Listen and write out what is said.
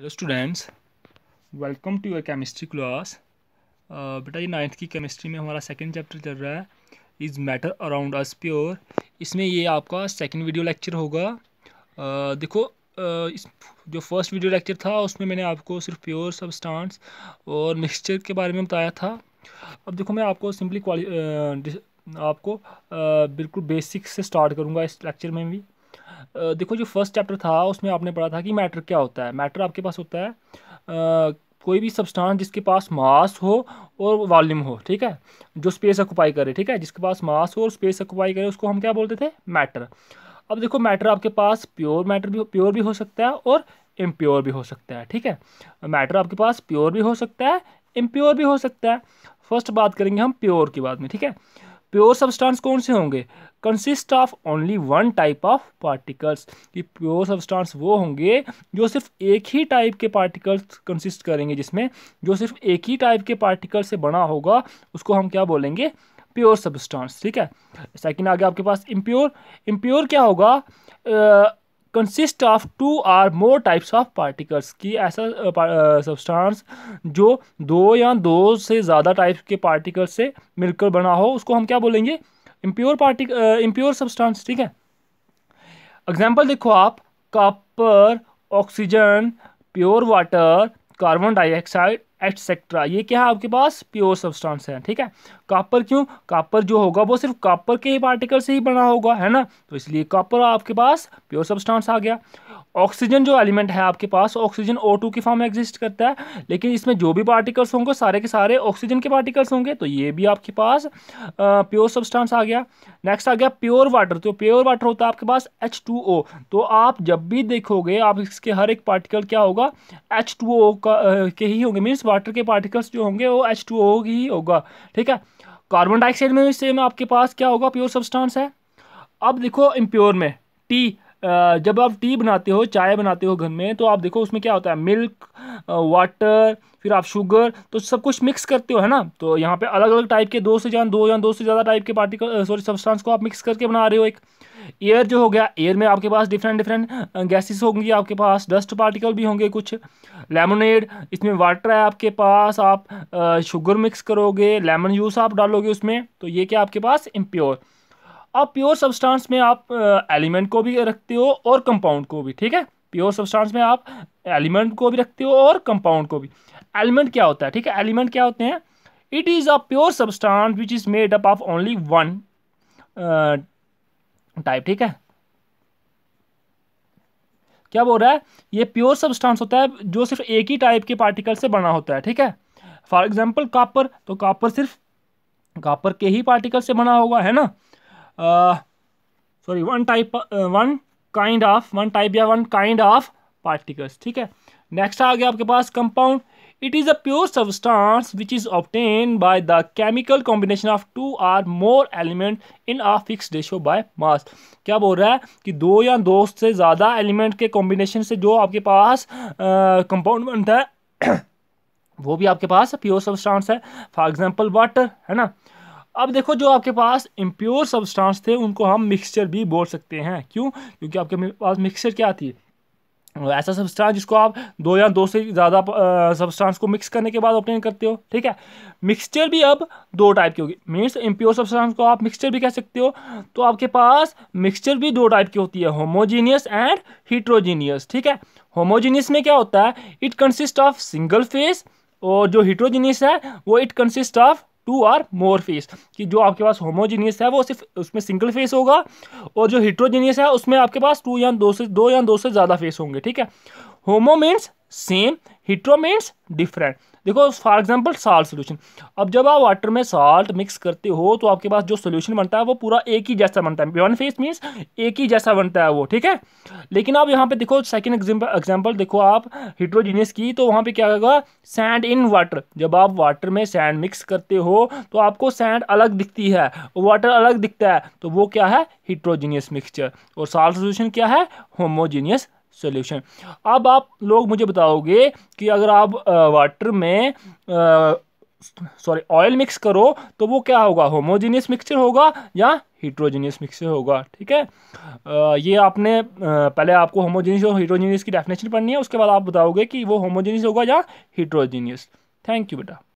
hello students welcome to your chemistry class बेटा ये ninth की केमिस्ट्री में हमारा सेकंड चैप्टर चल रहा है is matter around us pure इसमें ये आपका सेकंड वीडियो लेक्चर होगा uh, देखो uh, इस जो फर्स्ट वीडियो लेक्चर था उसमें मैंने आपको सिर्फ प्योर सबस्टांस और मिक्सचर के बारे में बताया था अब देखो मैं आपको सिंपली uh, आपको uh, बिल्कुल बेसिक से स्टार्ट करूँगा इस लेक्चर में भी देखो जो फर्स्ट चैप्टर था उसमें आपने पढ़ा था कि मैटर क्या होता है मैटर आपके पास होता है आ, कोई भी सब्सटेंस जिसके पास मास हो और वॉल्यूम हो ठीक है जो स्पेस ऑक्यूपाई करे ठीक है जिसके पास मास हो और स्पेस ऑक्यूपाई करे उसको हम क्या बोलते थे मैटर अब देखो मैटर आपके पास प्योर मैटर भी प्योर भी हो सकता है और इम्प्योर भी हो सकता है ठीक है मैटर आपके पास प्योर भी हो सकता है इम्प्योर भी हो सकता है फर्स्ट बात करेंगे हम प्योर की बात में ठीक है प्योर सब्सटेंस कौन से होंगे consist of only one type of particles कि प्योर सब्सटेंस वो होंगे जो सिर्फ एक ही टाइप के पार्टिकल्स कंसिस्ट करेंगे जिसमें जो सिर्फ एक ही टाइप के पार्टिकल से बना होगा उसको हम क्या बोलेंगे प्योर सब्सटेंस ठीक है सेकंड आगे आपके पास इम्प्योर इम्प्योर क्या होगा consist of two or more types of particles की ऐसा सब्सटेंस जो दो या दो से ज़्यादा टाइप के पार्टिकल से मिलकर बना हो उसको हम क्या बोलेंगे इम्प्योर पार्टिक इम्प्योर सब्सटेंस ठीक है एग्जाम्पल देखो आप copper oxygen pure water carbon dioxide etcetera ये क्या है आपके पास प्योर सब्सटेंस है ठीक है कॉपर क्यों कॉपर जो होगा वो सिर्फ कॉपर के ही पार्टिकल से ही बना होगा है ना तो इसलिए कॉपर आपके पास प्योर सब्सटेंस आ गया ऑक्सीजन जो एलिमेंट है आपके पास ऑक्सीजन ओ टू की फॉर्म में एग्जिस्ट करता है लेकिन इसमें जो भी पार्टिकल्स होंगे सारे के सारे ऑक्सीजन के पार्टिकल्स होंगे तो ये भी आपके पास प्योर सब्सटेंस आ गया नेक्स्ट आ गया प्योर वाटर तो प्योर वाटर होता है आपके पास एच टू ओ तो आप जब भी देखोगे आप इसके हर एक पार्टिकल क्या होगा एच टू ओ का के ही होंगे मीन्स वाटर के पार्टिकल्स जो होंगे वो एच टू ओ ही होगा ठीक है कार्बन डाइऑक्साइड में भी सेम आपके पास क्या होगा प्योर सब्सटेंस है अब देखो इम्प्योर में टी जब आप टी बनाते हो चाय बनाते हो घर में तो आप देखो उसमें क्या होता है मिल्क वाटर फिर आप शुगर तो सब कुछ मिक्स करते हो है ना तो यहाँ पे अलग अलग टाइप के दो से जान दो या दो से ज़्यादा टाइप के पार्टिकल सॉरी सब्सटेंस को आप मिक्स करके बना रहे हो एक एयर जो हो गया एयर में आपके पास डिफरेंट डिफरेंट गैसेस होंगी आपके पास डस्ट पार्टिकल भी होंगे कुछ लेमोनेड इसमें वाटर है आपके पास आप शुगर मिक्स करोगे लेमन जूस आप डालोगे उसमें तो ये क्या आपके पास इम्प्योर आप प्योर सब्सटेंस में आप एलिमेंट को भी रखते हो और कंपाउंड को भी ठीक है प्योर सब्सटेंस में आप एलिमेंट को भी रखते हो और कंपाउंड को भी एलिमेंट क्या होता है ठीक है एलिमेंट क्या होते हैं it is a pure substance which is made up of only one type ठीक है क्या बोल रहा है ये प्योर सब्सटेंस होता है जो सिर्फ एक ही टाइप के पार्टिकल से बना होता है ठीक है फॉर एग्जाम्पल कापर तो कापर सिर्फ कापर के ही पार्टिकल से बना होगा है ना sorry one type one kind of one type या वन काइंड ऑफ पार्टिकल्स ठीक है नेक्स्ट आ गया आपके पास compound it is a pure substance which is obtained by the chemical combination of two or more element in a fix ratio by mass क्या बोल रहा है कि दो या दो से ज़्यादा एलिमेंट के कॉम्बिनेशन से जो आपके पास कंपाउंड uh, बनता है वो भी आपके पास प्योर सबस्टांस है फॉर एग्जाम्पल वाटर है ना अब देखो जो आपके पास इम्प्योर सब्सटेंस थे उनको हम मिक्सचर भी बोल सकते हैं क्यों क्योंकि आपके पास मिक्सचर क्या थी ऐसा सब्सटेंस जिसको आप दो या दो से ज़्यादा सब्सटेंस को मिक्स करने के बाद ऑप्टेन करते हो ठीक है मिक्सचर भी अब दो टाइप की होगी मीन्स इम्प्योर सब्सटेंस को आप मिक्सचर भी कह सकते हो तो आपके पास मिक्सचर भी दो टाइप की होती है होमोजीनियस एंड हीट्रोजीनियस ठीक है होमोजीनियस में क्या होता है it consist of single phase और जो हीट्रोजीनियस है वो it consist of two or more phase कि जो आपके पास होमोजीनियस है वो सिर्फ उसमें सिंगल फेस होगा और जो हिट्रोजीनियस है उसमें आपके पास टू या दो से दो या दो से ज़्यादा फेस होंगे ठीक है homo means same hetero means different देखो फॉर एग्जांपल साल्ट सोल्यूशन अब जब आप वाटर में साल्ट मिक्स करते हो तो आपके पास जो सोल्यूशन बनता है वो पूरा एक ही जैसा बनता है वन फेस मीन्स एक ही जैसा बनता है वो ठीक है लेकिन आप यहाँ पे देखो सेकंड एग्जांपल देखो आप हिड्रोजीनियस की तो वहाँ पे क्या होगा सैंड इन वाटर जब आप वाटर में सैंड मिक्स करते हो तो आपको सैंड अलग दिखती है वाटर अलग दिखता है तो वो क्या है हिड्रोजीनियस मिक्सचर और साल्ट सोल्यूशन क्या है होमोजीनियस सोल्यूशन अब आप लोग मुझे बताओगे कि अगर आप वाटर में सॉरी ऑयल मिक्स करो तो वो क्या होगा होमोजीनियस मिक्सचर होगा या हीट्रोजीनियस मिक्सचर होगा ठीक है आ, ये आपने आ, पहले आपको होमोजीनियस और हीट्रोजीनियस की डेफिनेशन पढ़नी है उसके बाद आप बताओगे कि वो होमोजीनियस होगा या हीट्रोजीनियस थैंक यू बेटा